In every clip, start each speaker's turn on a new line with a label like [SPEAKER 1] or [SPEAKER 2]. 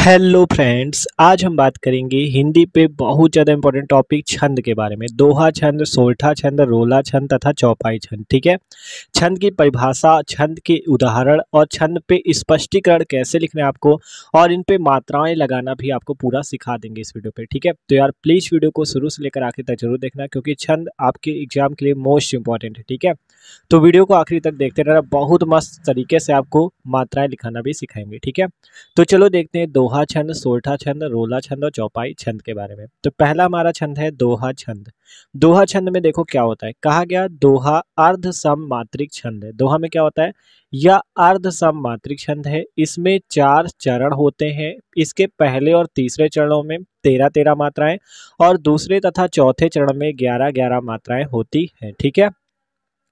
[SPEAKER 1] hello friends आज हम बात करेंगे हिंदी पे बहुत ज़्यादा इंपॉर्टेंट टॉपिक छंद के बारे में दोहा छंद सोल्ठा छंद रोला छंद तथा चौपाई छंद ठीक है छंद की परिभाषा छंद के उदाहरण और छंद पे स्पष्टीकरण कैसे लिखना है आपको और इन पे मात्राएं लगाना भी आपको पूरा सिखा देंगे इस वीडियो पर ठीक है तो यार प्लीज़ वीडियो को शुरू से लेकर आखिर तक जरूर देखना क्योंकि छंद आपके एग्जाम के लिए मोस्ट इंपॉर्टेंट है ठीक है तो वीडियो को आखिरी तक देखते रहना बहुत मस्त तरीके से आपको मात्राएं लिखाना भी सिखाएंगे ठीक है तो चलो देखते हैं दोहा छंद सोलठा छंद रोला छंद और चौपाई छंद के बारे में तो पहला हमारा छंद है दोहा छंद दोहा छंद में देखो क्या होता है कहा गया दोहा अर्ध सम मात्रिक छंद है दोहा में क्या होता है यह अर्ध सम मात्रिक छंद है इसमें चार चरण होते हैं इसके पहले और तीसरे चरणों में तेरह तेरह मात्राएं और दूसरे तथा चौथे चरण में ग्यारह ग्यारह मात्राएं होती हैं ठीक है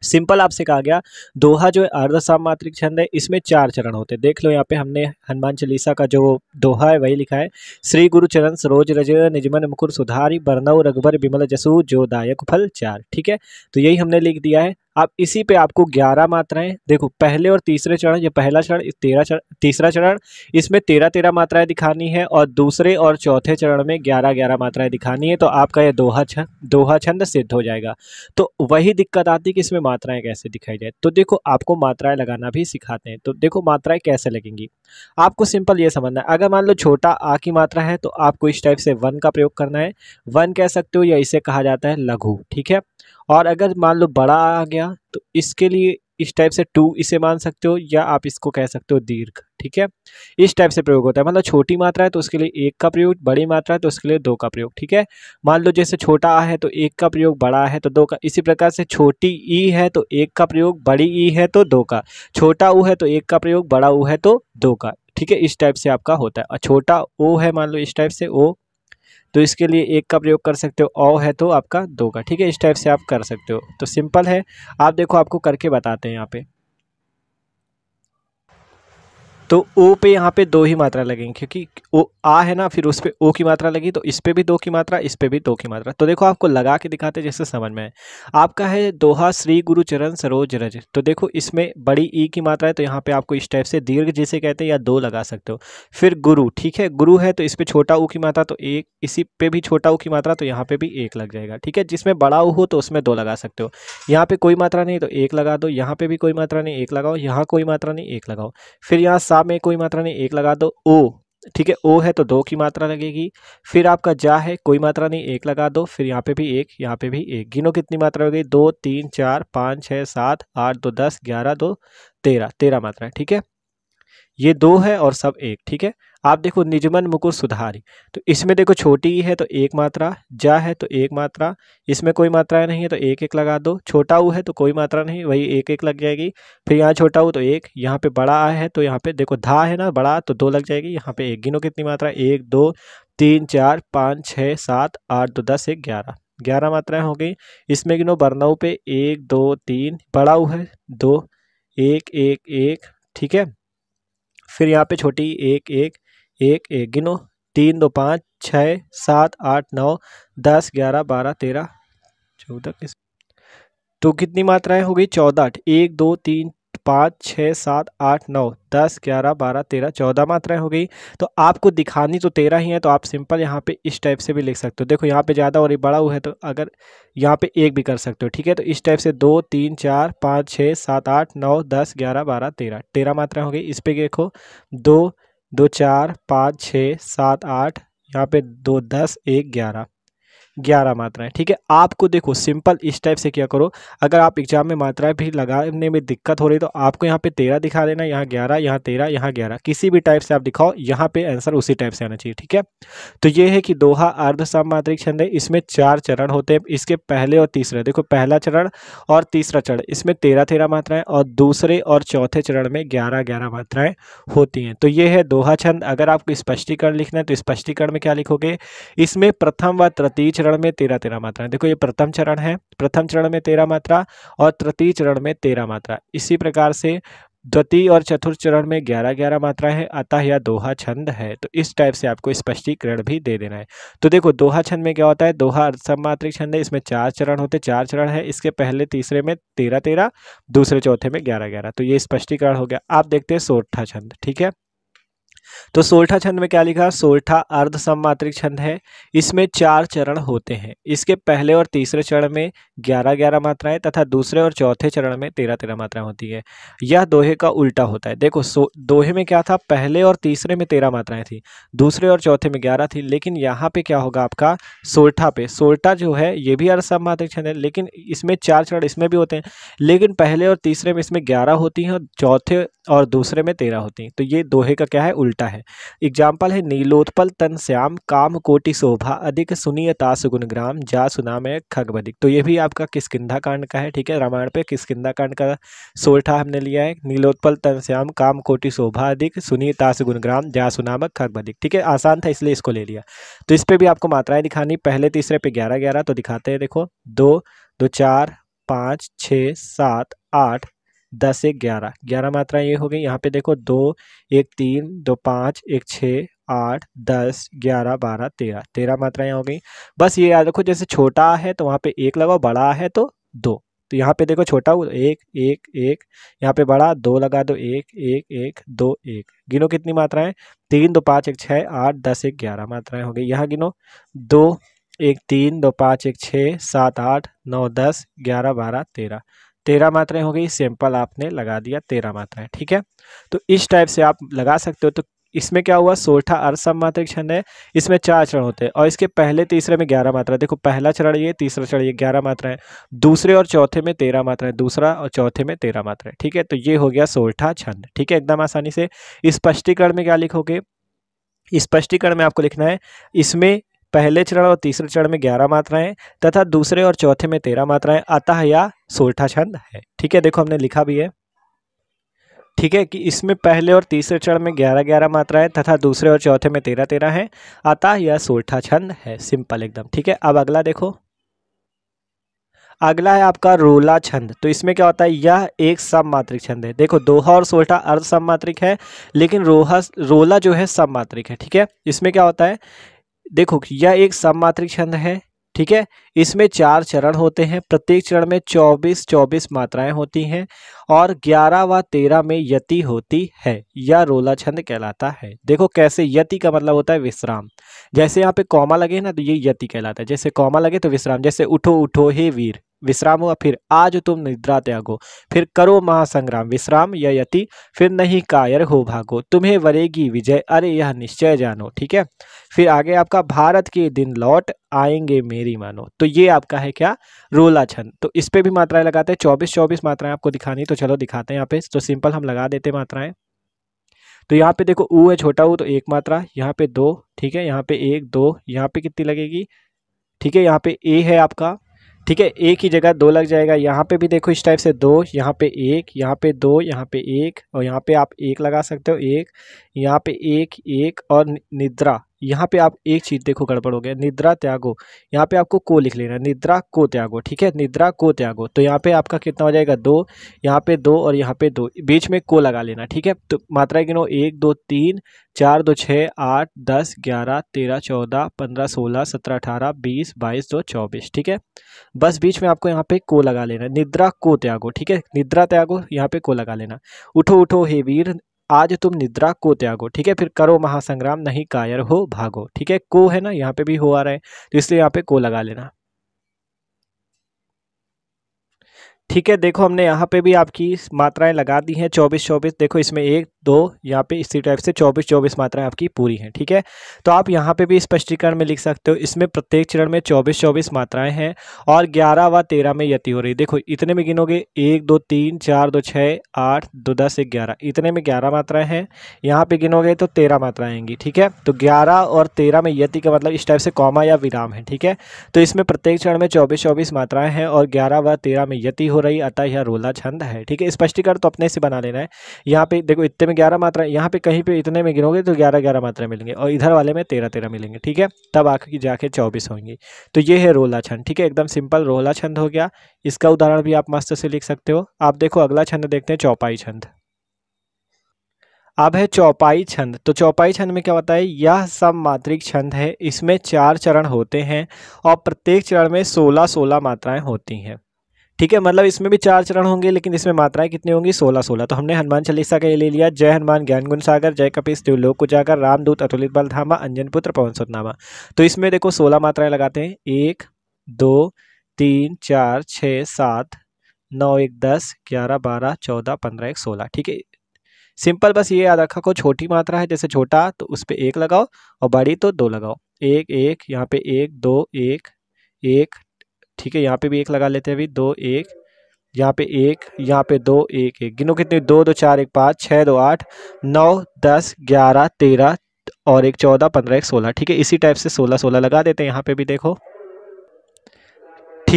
[SPEAKER 1] सिंपल आपसे कहा गया दोहा जो है अर्धसाम मात्रिक छंद है इसमें चार चरण होते हैं देख लो यहाँ पे हमने हनुमान चालीसा का जो दोहा है वही लिखा है श्री गुरु चरण सरोज रज निजमन मुकुर सुधारी बरनऊ रघुबर बिमल जसू जो दायक फल चार ठीक है तो यही हमने लिख दिया है आप इसी पे आपको ग्यारह मात्राएं देखो पहले और तीसरे चरण ये पहला चरण तेरह चरण तीसरा चरण इसमें तेरह तेरह मात्राएं दिखानी है और दूसरे और चौथे चरण में ग्यारह ग्यारह मात्राएं दिखानी है तो आपका यह दोहा छ दोहा छंद सिद्ध हो जाएगा तो वही दिक्कत आती है कि इसमें मात्राएं कैसे दिखाई जाए तो देखो आपको मात्राएं लगाना भी सिखाते हैं तो देखो मात्राएं कैसे लगेंगी आपको सिंपल ये समझना है अगर मान लो छोटा आ की मात्रा है तो आपको इस टाइप से वन का प्रयोग करना है वन कह सकते हो या इसे कहा जाता है लघु ठीक है और अगर मान लो बड़ा आ गया तो इसके लिए इस टाइप से टू इसे मान सकते हो या आप इसको कह सकते हो दीर्घ ठीक है इस टाइप से प्रयोग होता है मतलब छोटी मात्रा है तो उसके लिए एक का प्रयोग बड़ी मात्रा है तो उसके लिए दो का प्रयोग ठीक है मान लो जैसे छोटा आ है तो एक का प्रयोग बड़ा है तो दो का इसी प्रकार से छोटी ई है तो एक का प्रयोग बड़ी ई है तो दो का छोटा ऊ है तो एक का प्रयोग बड़ा ऊ है तो दो का ठीक है इस टाइप से आपका होता है और छोटा ओ है मान लो इस टाइप से ओ तो इसके लिए एक का प्रयोग कर सकते हो औ है तो आपका दो का ठीक है इस टाइप से आप कर सकते हो तो सिंपल है आप देखो आपको करके बताते हैं यहाँ पे तो ओ पे यहाँ पे दो ही मात्रा लगेंगी क्योंकि ओ आ है ना फिर उस पर ओ की मात्रा लगी तो इस पर भी दो की मात्रा इस पर भी दो की मात्रा तो देखो आपको लगा के दिखाते जैसे समझ में आए आपका है दोहा श्री गुरु चरण सरोज रज तो देखो इसमें बड़ी ई की मात्रा है तो यहाँ पे आपको इस टाइप से दीर्घ जिसे कहते हैं या दो लगा सकते हो फिर गुरु ठीक है गुरु है तो इस पर छोटा ऊ की मात्रा तो एक इसी पे भी छोटा ऊ की मात्रा तो यहाँ पे भी एक लग जाएगा ठीक है जिसमें बड़ा ऊ हो तो उसमें दो लगा सकते हो यहाँ पर कोई मात्रा नहीं तो एक लगा दो यहाँ पे भी कोई मात्रा नहीं एक लगाओ यहाँ कोई मात्रा नहीं एक लगाओ फिर यहाँ सा में कोई मात्रा नहीं एक लगा दो ओ ठीक है ओ है तो दो की मात्रा लगेगी फिर आपका जा है कोई मात्रा नहीं एक लगा दो फिर यहाँ पे भी एक यहाँ पे भी एक गिनो कितनी मात्रा हो गई दो तीन चार पाँच छः सात आठ दो दस ग्यारह दो तेरह तेरह मात्रा ठीक है ये दो है और सब एक ठीक है आप देखो निजमन मुकुर सुधारी तो इसमें देखो छोटी ही है तो एक मात्रा जा है तो एक मात्रा इसमें कोई मात्राएं नहीं है तो एक एक लगा दो छोटा ऊ है तो कोई मात्रा नहीं वही एक एक लग जाएगी फिर यहाँ छोटा ऊ तो एक यहाँ पे बड़ा आ है तो यहाँ पे देखो धा है ना बड़ा तो दो लग जाएगी यहाँ पे एक गिनो कितनी मात्रा एक दो तीन चार पाँच छः सात आठ दो दस एक ग्यारह ग्यारह मात्राएं हो गई इसमें गिनो बरनऊ पे एक दो तीन बड़ा ऊ है दो एक एक एक ठीक है फिर यहाँ पे छोटी एक एक एक एक गिनो तीन दो पाँच छः सात आठ नौ दस ग्यारह बारह तेरह चौदह तो कितनी मात्राएं हो गई चौदह एक दो तीन पाँच छः सात आठ नौ दस ग्यारह बारह तेरह चौदह मात्राएं हो गई तो आपको दिखानी तो तेरह ही है तो आप सिंपल यहाँ पे इस टाइप से भी लिख सकते हो देखो यहाँ पे ज़्यादा और ये बड़ा हुआ है तो अगर यहाँ पे एक भी कर सकते हो ठीक है तो इस टाइप से दो तीन चार पाँच छः सात आठ नौ दस ग्यारह बारह तेरह तेरह मात्राएँ हो गई इस पर देखो दो दो चार पाँच छः सात आठ यहाँ पे दो दस एक ग्यारह ग्यारह मात्राएं ठीक है आपको देखो सिंपल इस टाइप से क्या करो अगर आप एग्जाम में मात्राएं भी लगाने में दिक्कत हो रही तो आपको यहाँ पे तेरह दिखा देना यहाँ ग्यारह यहाँ तेरह यहाँ ग्यारह किसी भी टाइप से आप दिखाओ यहाँ पे आंसर उसी टाइप से आना चाहिए ठीक है तो ये है कि दोहा अर्ध सामात्रिक छंद है इसमें चार चरण होते हैं इसके पहले और तीसरे देखो पहला चरण और तीसरा चरण इसमें तेरह तेरह मात्राएं और दूसरे और चौथे चरण में ग्यारह ग्यारह मात्राएं होती हैं तो ये है दोहा छंद अगर आपको स्पष्टीकरण लिखना है तो स्पष्टीकरण में क्या लिखोगे इसमें प्रथम व तृतीय चरण में तेरह तेरह मात्रा देखो ये प्रथम चरण है प्रथम चरण में तेरह मात्रा और तृतीय चरण में तेरह मात्रा इसी प्रकार से द्वितीय और चतुर्थ चरण में ग्यारह ग्यारह मात्रा है अतः या दोहा छंद है तो इस टाइप से आपको स्पष्टीकरण भी दे देना है तो देखो दोहा छंद में क्या होता है दोहा अर्धसमात्रिक छंद है इसमें चार चरण होते चार चरण है इसके पहले तीसरे में तेरह तेरह दूसरे चौथे में ग्यारह ग्यारह तो ये स्पष्टीकरण हो गया आप देखते हैं सोठा छंद ठीक है तो सोल्ठा छंद में क्या लिखा सोल्ठा अर्ध सममात्रिक छंद है इसमें चार चरण होते हैं इसके पहले और तीसरे चरण में ग्यारह ग्यारह मात्राएं तथा दूसरे और चौथे चरण में तेरह तेरह मात्राएं होती है यह दोहे का उल्टा होता है देखो सो दोहे में क्या था पहले और तीसरे में तेरह मात्राएं थी दूसरे और चौथे में ग्यारह थी लेकिन यहाँ पे क्या होगा आपका सोल्ठा पे सोल्ठा जो है ये भी अर्ध सममात्रिक छंद है लेकिन इसमें चार चरण इसमें भी होते हैं लेकिन पहले और तीसरे में इसमें ग्यारह होती हैं और चौथे और दूसरे में तेरह होती हैं तो ये दोहे का क्या है उल्टा है एग्जाम्पल है नीलोत्पल तन श्याम काम कोटि शोभा अधिक सुनिय तास गुणग्राम जा सुनामे खगबदिक तो ये भी आपका किसकिदा कांड का है ठीक है रामायण पे किसकिदा कांड का सोलठा हमने लिया है नीलोत्पल तन श्याम काम कोटि शोभा अधिक सुनिय तास गुणग्राम जा सुनामक खगबदिक ठीक है आसान था इसलिए इसको ले लिया तो इस पर भी आपको मात्राएं दिखानी पहले तीसरे पे ग्यारह ग्यारह तो दिखाते हैं देखो दो दो चार पाँच छः सात आठ दस एक ग्यारह ग्यारह मात्रा ये हो गई यहाँ पे देखो दो एक तीन दो पाँच एक छः आठ दस ग्यारह बारह तेरह तेरह मात्राएं हो गई बस ये याद रखो जैसे छोटा है तो वहाँ पे एक लगाओ बड़ा है तो दो तो यहाँ पे देखो छोटा एक एक एक यहाँ पे बड़ा दो लगा दो एक एक एक दो एक गिनो कितनी मात्राएं तीन दो पाँच एक छः आठ दस एक ग्यारह मात्राएं हो गई यहाँ गिनो दो एक तीन दो पाँच एक छः सात आठ नौ दस ग्यारह बारह तेरह तेरह मात्राएं हो गई सिंपल आपने लगा दिया तेरह मात्राएं ठीक है तो इस टाइप से आप लगा सकते हो तो इसमें क्या हुआ सोठा अर्सम मात्र छंद है इसमें चार चरण होते हैं और इसके पहले तीसरे में ग्यारह मात्रा देखो पहला चरण ये तीसरा चरण ये ग्यारह मात्रा है दूसरे और चौथे में तेरह मात्रा है दूसरा और चौथे में तेरह मात्रा है ठीक है तो ये हो गया सोठा छंद ठीक है एकदम आसानी से स्पष्टीकरण में क्या लिखोगे स्पष्टीकरण में आपको लिखना है इसमें पहले चरण और तीसरे चरण में ग्यारह मात्राएं तथा दूसरे और चौथे में तेरह मात्राएं अतः या सोल्ठा छंद है ठीक है देखो हमने लिखा भी है ठीक है कि इसमें पहले और तीसरे चरण में ग्यारह ग्यारह मात्राएं तथा दूसरे और चौथे में तेरह तेरह है अतः यह सोल्ठा छंद है सिंपल एकदम ठीक है अब अगला देखो अगला है आपका रोला छंद तो इसमें क्या होता है यह एक सममात्रिक छंद है देखो दोहा और सोल्ठा अर्ध सममात्रिक है लेकिन रोहा रोला जो है सममात्रिक है ठीक है इसमें क्या होता है देखो यह एक सममात्रिक छंद है ठीक है इसमें चार चरण होते हैं प्रत्येक चरण में 24 24 मात्राएं होती हैं और 11 व 13 में यति होती है या रोला छंद कहलाता है देखो कैसे यति का मतलब होता है विश्राम जैसे यहाँ पे कौमा लगे ना तो ये यति कहलाता है जैसे कौमा लगे तो विश्राम जैसे उठो उठो हे वीर विश्राम हुआ फिर आज तुम निद्रा त्यागो फिर करो महासंग्राम विश्राम या यति फिर नहीं कायर हो भागो तुम्हें वरेगी विजय अरे यह निश्चय जानो ठीक है फिर आगे आपका भारत के दिन लौट आएंगे मेरी मानो तो ये आपका है क्या रोला छंद तो इस पर भी मात्राएं लगाते हैं चौबीस चौबीस मात्राएं आपको दिखानी तो चलो दिखाते हैं यहाँ पे तो सिंपल हम लगा देते मात्राएं तो यहाँ पे देखो ऊ है छोटा ऊ तो एक मात्रा यहाँ पे दो ठीक है यहाँ पे एक दो यहाँ पे कितनी लगेगी ठीक है यहाँ पे ए है आपका ठीक है एक ही जगह दो लग जाएगा यहाँ पे भी देखो इस टाइप से दो यहाँ पे एक यहाँ पे दो यहाँ पे एक और यहाँ पे आप एक लगा सकते हो एक यहाँ पे एक एक और निद्रा यहाँ पे आप एक चीज़ देखो गड़बड़ोगे निद्रा त्यागो यहाँ पे आपको को लिख लेना निद्रा को त्यागो ठीक है निद्रा को त्यागो तो यहाँ पे आपका कितना हो जाएगा दो यहाँ पे दो और यहाँ पे दो बीच में को लगा लेना ठीक है तो मात्रा गिनो एक दो तीन चार दो छः आठ दस ग्यारह तेरह चौदह पंद्रह सोलह सत्रह अठारह बीस बाईस दो चौबीस ठीक है बस बीच में आपको यहाँ पे को लगा लेना निद्रा को त्यागो ठीक है निद्रा त्यागो यहाँ पे को लगा लेना उठो उठो हे वीर आज तुम निद्रा को त्यागो ठीक है फिर करो महासंग्राम नहीं कायर हो भागो ठीक है को है ना यहाँ पे भी हो आ रहा है तो इसलिए यहाँ पे को लगा लेना ठीक है देखो हमने यहाँ पे भी आपकी मात्राएं लगा दी हैं चौबीस चौबीस देखो इसमें एक दो यहाँ पे इसी टाइप से चौबीस चौबीस मात्राएं आपकी पूरी हैं ठीक है तो आप यहाँ पे भी स्पष्टीकरण में लिख सकते हो इसमें प्रत्येक चरण में चौबीस चौबीस मात्राएं हैं और ग्यारह व तेरह में यति हो रही देखो इतने में गिनोगे एक दो तीन चार दो छः आठ दो दस एक ग्यारह इतने में ग्यारह मात्राएँ हैं यहाँ पर गिनोगे तो तेरह मात्राएँ आएंगी ठीक है तो ग्यारह और तेरह में यति का मतलब इस टाइप से कॉमा या विराम है ठीक है तो इसमें प्रत्येक चरण में चौबीस चौबीस मात्राएं हैं और ग्यारह व तेरह में यति हो रही अतः यह रोला छंद है ठीक है स्पष्टीकरण तो अपने से बना लेना है यहाँ पे देखो इतने में ग्यारह मात्रा यहाँ पे कहीं पे इतने में गिरोगे तो ग्यारह ग्यारह मात्रा मिलेंगे और इधर वाले में तेरह तेरह मिलेंगे ठीक है तब आखिर की जाके चौबीस होंगी तो ये है रोला छंद ठीक है एकदम सिंपल रोला छंद हो गया इसका उदाहरण भी आप मस्त से लिख सकते हो आप देखो अगला छंद देखते हैं चौपाई छंद अब है चौपाई छंद तो चौपाई छंद में क्या होता है यह सब मात्रिक छंद है इसमें चार चरण होते हैं और प्रत्येक चरण में सोलह सोलह मात्राएं होती हैं ठीक है मतलब इसमें भी चार चरण होंगे लेकिन इसमें मात्राएं कितनी होंगी सोलह सोलह तो हमने हनुमान चालीसा का ये ले लिया जय हनुमान ज्ञान गुण सागर जय कपिस त्रिलोक कुजागर रामदूत अतुलित बल धामा अंजन पुत्र पवन पवनसोतनामा तो इसमें देखो सोलह मात्राएं लगाते हैं एक दो तीन चार छः सात नौ एक दस ग्यारह बारह चौदह पंद्रह एक सोलह ठीक है सिंपल बस ये याद रखा को छोटी मात्रा है जैसे छोटा तो उस पर एक लगाओ और बड़ी तो दो लगाओ एक एक यहाँ पे एक दो एक एक ठीक है यहाँ पे भी एक लगा लेते हैं अभी दो एक यहाँ पे एक यहाँ पे दो एक एक गिनो कितने दो दो चार एक पाँच छः दो आठ नौ दस ग्यारह तेरह और एक चौदह पंद्रह एक सोलह ठीक है इसी टाइप से सोलह सोलह लगा देते हैं यहाँ पे भी देखो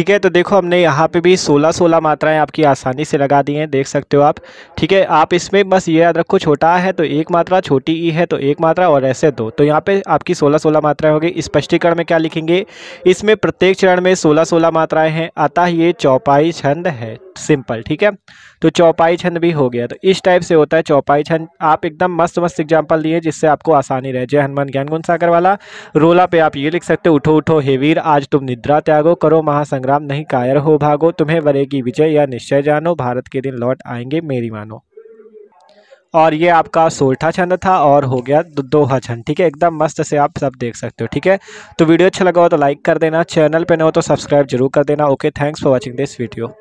[SPEAKER 1] ठीक है तो देखो हमने यहाँ पे भी 16 16 मात्राएं आपकी आसानी से लगा दी हैं देख सकते हो आप ठीक है आप इसमें बस ये याद रखो छोटा है तो एक मात्रा छोटी ई है तो एक मात्रा और ऐसे दो तो यहाँ पे आपकी 16 16 मात्राएं होगी स्पष्टीकरण में क्या लिखेंगे इसमें प्रत्येक चरण में सोलह सोलह मात्राएं हैं अतः ये चौपाई छंद है सिंपल ठीक है तो चौपाई छंद भी हो गया तो इस टाइप से होता है चौपाई छंद आप एकदम मस्त मस्त एग्जाम्पल दिए जिससे आपको आसानी रहे जय हनुमान ज्ञान गुण सागर वाला रोला पे आप ये लिख सकते हो उठो उठो हे वीर आज तुम निद्रा त्यागो करो महासंग्राम नहीं कायर हो भागो तुम्हें वरेगी विजय या निश्चय जानो भारत के दिन लौट आएंगे मेरी मानो और ये आपका सोल्ठा छंद था और हो गया दोहा छंद ठीक है एकदम मस्त से आप सब देख सकते हो ठीक है तो वीडियो अच्छा लगा हो तो लाइक कर देना चैनल पे ना हो तो सब्सक्राइब जरूर कर देना okay thanks for watching this video